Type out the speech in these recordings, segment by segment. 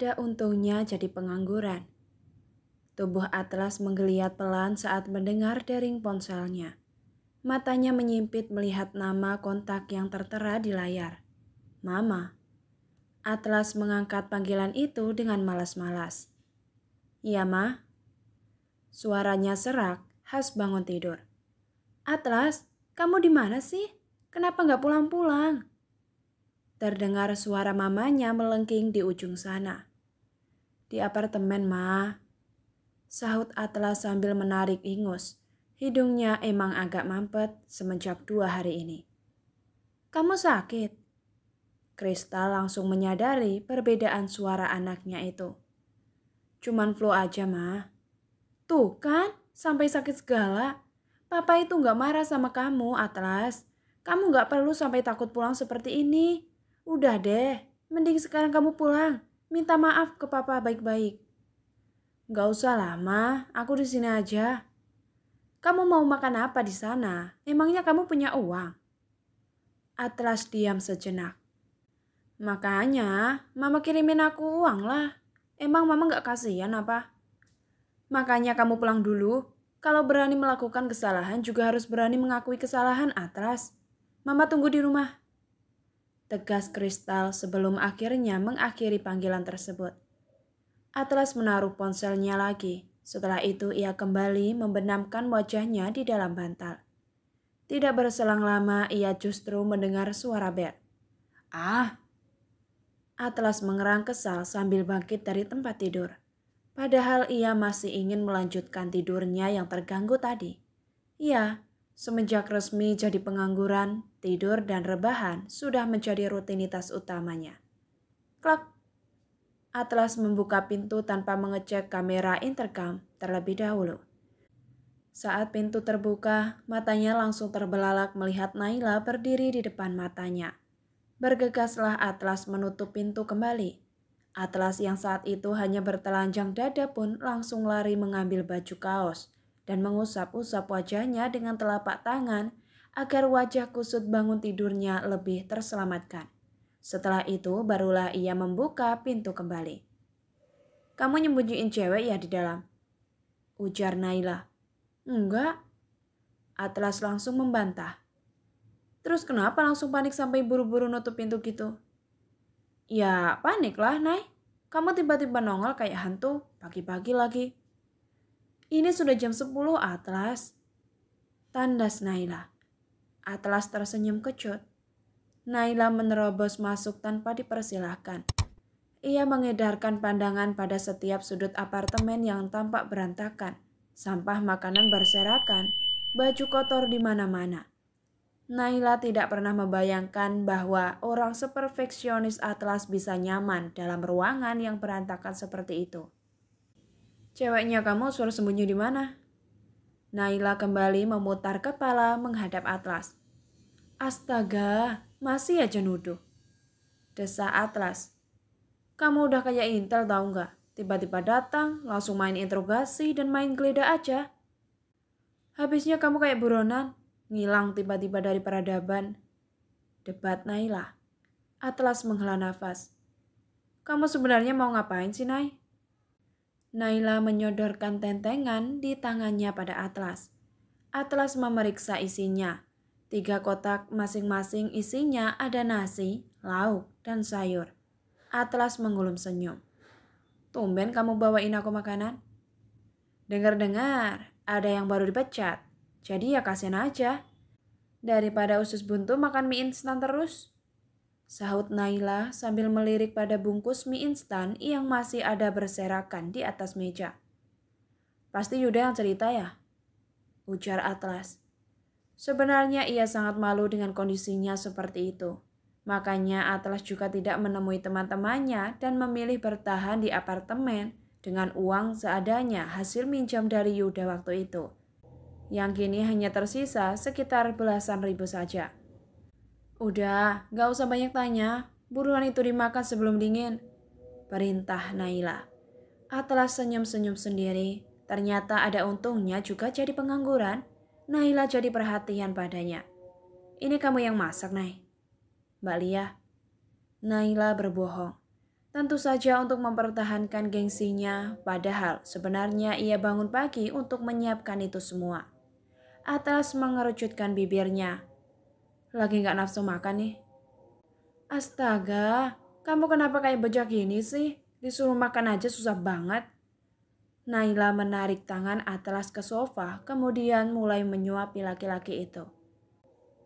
ada untungnya jadi pengangguran. Tubuh Atlas menggeliat pelan saat mendengar dering ponselnya. Matanya menyimpit melihat nama kontak yang tertera di layar. Mama. Atlas mengangkat panggilan itu dengan malas-malas. Iya, Ma. Suaranya serak, khas bangun tidur. Atlas, kamu di mana sih? Kenapa nggak pulang-pulang? Terdengar suara mamanya melengking di ujung sana. Di apartemen, Ma. Sahut Atlas sambil menarik ingus. Hidungnya emang agak mampet semenjak dua hari ini. Kamu sakit? Kristal langsung menyadari perbedaan suara anaknya itu. Cuman flu aja, Ma. Tuh kan, sampai sakit segala. Papa itu nggak marah sama kamu, Atlas. Kamu nggak perlu sampai takut pulang seperti ini. Udah deh, mending sekarang kamu pulang. Minta maaf ke papa baik-baik. Gak usah lama, aku di sini aja. Kamu mau makan apa di sana? Emangnya kamu punya uang? Atlas diam sejenak. Makanya, mama kirimin aku uang lah. Emang mama gak kasihan apa? Makanya kamu pulang dulu. Kalau berani melakukan kesalahan juga harus berani mengakui kesalahan, Atlas. Mama tunggu di rumah tegas kristal sebelum akhirnya mengakhiri panggilan tersebut. Atlas menaruh ponselnya lagi. Setelah itu ia kembali membenamkan wajahnya di dalam bantal. Tidak berselang lama ia justru mendengar suara bel. Ah! Atlas mengerang kesal sambil bangkit dari tempat tidur. Padahal ia masih ingin melanjutkan tidurnya yang terganggu tadi. Ya, Semenjak resmi jadi pengangguran, tidur dan rebahan sudah menjadi rutinitas utamanya. Klak. Atlas membuka pintu tanpa mengecek kamera intercom terlebih dahulu. Saat pintu terbuka, matanya langsung terbelalak melihat Naila berdiri di depan matanya. Bergegaslah Atlas menutup pintu kembali. Atlas yang saat itu hanya bertelanjang dada pun langsung lari mengambil baju kaos dan mengusap-usap wajahnya dengan telapak tangan agar wajah kusut bangun tidurnya lebih terselamatkan. Setelah itu barulah ia membuka pintu kembali. Kamu nyembunyiin cewek ya di dalam? Ujar Naila. Enggak. Atlas langsung membantah. Terus kenapa langsung panik sampai buru-buru nutup pintu gitu? Ya paniklah, Nay. Kamu tiba-tiba nongol kayak hantu, pagi-pagi lagi. Ini sudah jam 10, Atlas. Tandas Naila. Atlas tersenyum kecut. Naila menerobos masuk tanpa dipersilahkan. Ia mengedarkan pandangan pada setiap sudut apartemen yang tampak berantakan. Sampah makanan berserakan, baju kotor di mana-mana. Naila tidak pernah membayangkan bahwa orang seperfeksionis Atlas bisa nyaman dalam ruangan yang berantakan seperti itu. Ceweknya kamu suruh sembunyi di mana? Naila kembali memutar kepala menghadap Atlas. Astaga, masih aja nuduh. Desa Atlas. Kamu udah kayak intel tau nggak? Tiba-tiba datang, langsung main interogasi dan main geledah aja. Habisnya kamu kayak buronan, ngilang tiba-tiba dari peradaban. Debat Naila. Atlas menghela nafas. Kamu sebenarnya mau ngapain sih, Naila? Naila menyodorkan tentengan di tangannya pada Atlas. Atlas memeriksa isinya. Tiga kotak masing-masing isinya ada nasi, lauk, dan sayur. Atlas menggulung senyum. Tumben kamu bawain aku makanan? Dengar-dengar, ada yang baru dipecat. Jadi ya kasihan aja. Daripada usus buntu makan mie instan terus. Sahut Naila sambil melirik pada bungkus mie instan yang masih ada berserakan di atas meja. Pasti Yuda yang cerita ya? Ujar Atlas. Sebenarnya ia sangat malu dengan kondisinya seperti itu. Makanya Atlas juga tidak menemui teman-temannya dan memilih bertahan di apartemen dengan uang seadanya hasil minjam dari Yuda waktu itu. Yang kini hanya tersisa sekitar belasan ribu saja. Udah, gak usah banyak tanya. Buruan itu dimakan sebelum dingin. Perintah Naila. Atlas ah, senyum-senyum sendiri. Ternyata ada untungnya juga jadi pengangguran. Naila jadi perhatian padanya. Ini kamu yang masak, Nay. Mbak Lia. Naila berbohong. Tentu saja untuk mempertahankan gengsinya, padahal sebenarnya ia bangun pagi untuk menyiapkan itu semua. Atlas mengerucutkan bibirnya lagi nggak nafsu makan nih. Astaga, kamu kenapa kayak bejak gini sih? Disuruh makan aja susah banget. Naila menarik tangan Atlas ke sofa, kemudian mulai menyuapi laki-laki itu.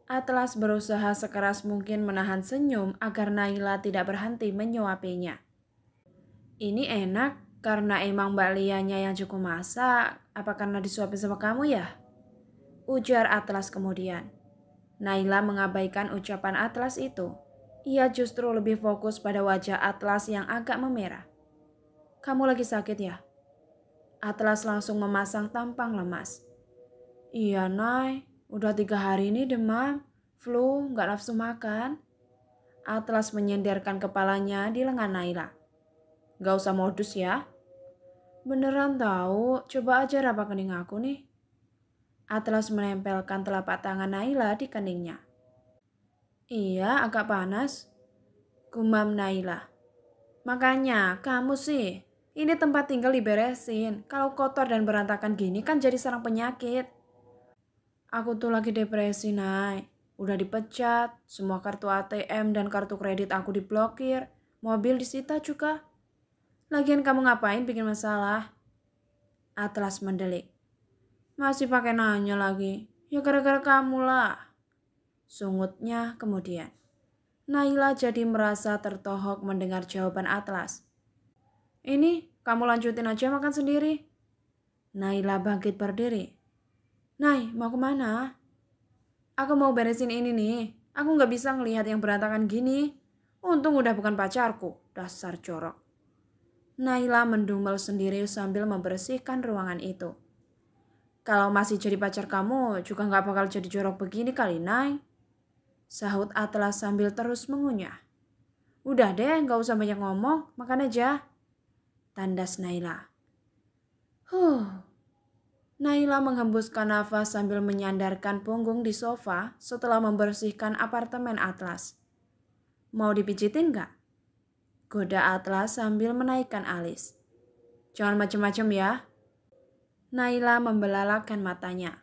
Atlas berusaha sekeras mungkin menahan senyum agar Naila tidak berhenti menyuapinya. Ini enak karena emang Mbak Lianya yang cukup masak, apa karena disuapin sama kamu ya? Ujar Atlas kemudian. Naila mengabaikan ucapan Atlas itu. Ia justru lebih fokus pada wajah Atlas yang agak memerah. Kamu lagi sakit ya? Atlas langsung memasang tampang lemas. Iya, Nay. Udah tiga hari ini demam, flu, gak nafsu makan. Atlas menyenderkan kepalanya di lengan Naila. Gak usah modus ya. Beneran tahu, coba aja raba kening aku nih. Atlas menempelkan telapak tangan Naila di keningnya. Iya, agak panas, gumam Naila. Makanya, kamu sih, ini tempat tinggal diberesin. Kalau kotor dan berantakan gini kan jadi sarang penyakit. Aku tuh lagi depresi, Nay. Udah dipecat, semua kartu ATM dan kartu kredit aku diblokir, mobil disita juga. Lagian kamu ngapain bikin masalah? Atlas mendelik. Masih pakai nanya lagi. Ya gara-gara kamu lah. Sungutnya kemudian. Naila jadi merasa tertohok mendengar jawaban Atlas. Ini kamu lanjutin aja makan sendiri. Naila bangkit berdiri. Nai, mau kemana? Aku mau beresin ini nih. Aku nggak bisa ngelihat yang berantakan gini. Untung udah bukan pacarku, dasar corok Naila mendumel sendiri sambil membersihkan ruangan itu. Kalau masih jadi pacar kamu, juga nggak bakal jadi jorok begini kali, Nay. Sahut Atlas sambil terus mengunyah. Udah deh, nggak usah banyak ngomong, makan aja. Tandas Naila. Huh. Naila menghembuskan nafas sambil menyandarkan punggung di sofa setelah membersihkan apartemen Atlas. Mau dipijitin nggak? Goda Atlas sambil menaikkan alis. Jangan macem-macem ya, Naila membelalakan matanya.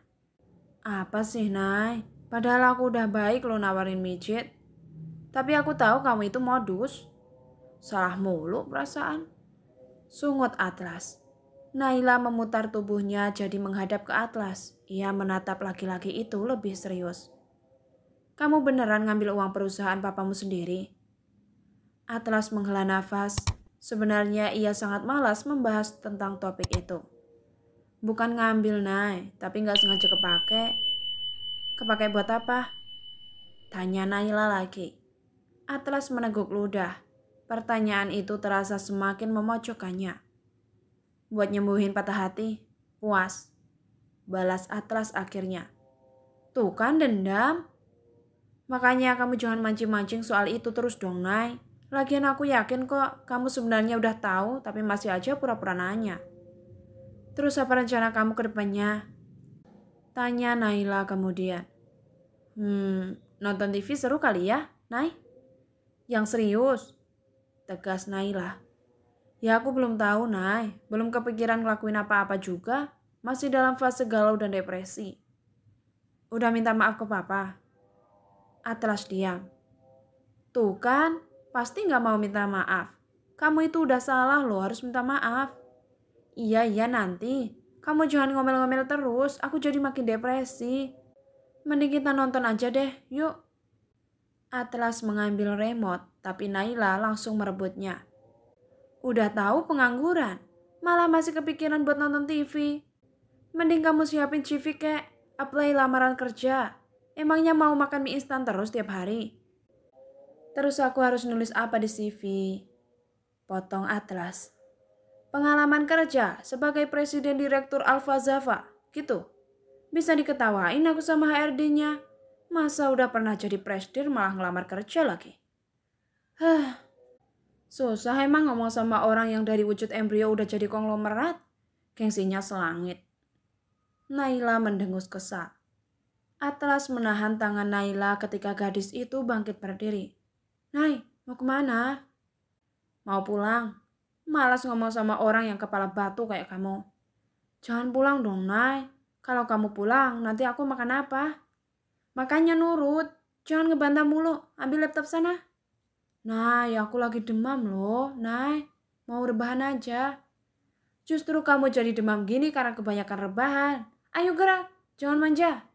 Apa sih, Nay? Padahal aku udah baik lo nawarin mijit. Tapi aku tahu kamu itu modus. Salah mulu perasaan. Sungut Atlas. Naila memutar tubuhnya jadi menghadap ke Atlas. Ia menatap laki-laki itu lebih serius. Kamu beneran ngambil uang perusahaan papamu sendiri? Atlas menghela nafas. Sebenarnya ia sangat malas membahas tentang topik itu. Bukan ngambil, Nay, tapi nggak sengaja kepake. Kepake buat apa? Tanya Naila lagi. Atlas meneguk ludah. Pertanyaan itu terasa semakin memojokkannya. Buat nyembuhin patah hati, puas. Balas Atlas akhirnya. Tuh kan dendam. Makanya kamu jangan mancing-mancing soal itu terus dong, Nay. Lagian aku yakin kok kamu sebenarnya udah tahu tapi masih aja pura-pura nanya. Terus apa rencana kamu ke depannya? Tanya Naila kemudian. Hmm, nonton TV seru kali ya, Nay? Yang serius? Tegas Naila. Ya aku belum tahu, Nay. Belum kepikiran ngelakuin apa-apa juga. Masih dalam fase galau dan depresi. Udah minta maaf ke papa? Atlas diam. Tuh kan, pasti gak mau minta maaf. Kamu itu udah salah loh, harus minta maaf. Iya, iya nanti. Kamu jangan ngomel-ngomel terus, aku jadi makin depresi. Mending kita nonton aja deh, yuk. Atlas mengambil remote, tapi Naila langsung merebutnya. Udah tahu pengangguran, malah masih kepikiran buat nonton TV. Mending kamu siapin CV kek, apply lamaran kerja. Emangnya mau makan mie instan terus tiap hari? Terus aku harus nulis apa di CV? Potong Atlas pengalaman kerja sebagai presiden direktur Alfa Zava, gitu. Bisa diketawain aku sama HRD-nya. Masa udah pernah jadi presiden malah ngelamar kerja lagi? Hah, susah emang ngomong sama orang yang dari wujud embrio udah jadi konglomerat. Gengsinya selangit. Naila mendengus kesal. Atlas menahan tangan Naila ketika gadis itu bangkit berdiri. Nai, mau kemana? Mau pulang, Malas ngomong sama orang yang kepala batu kayak kamu. Jangan pulang dong, Nay. Kalau kamu pulang, nanti aku makan apa? Makanya nurut. Jangan ngebantah mulu. Ambil laptop sana. Nay, aku lagi demam loh. Nay, mau rebahan aja. Justru kamu jadi demam gini karena kebanyakan rebahan. Ayo gerak, jangan manja.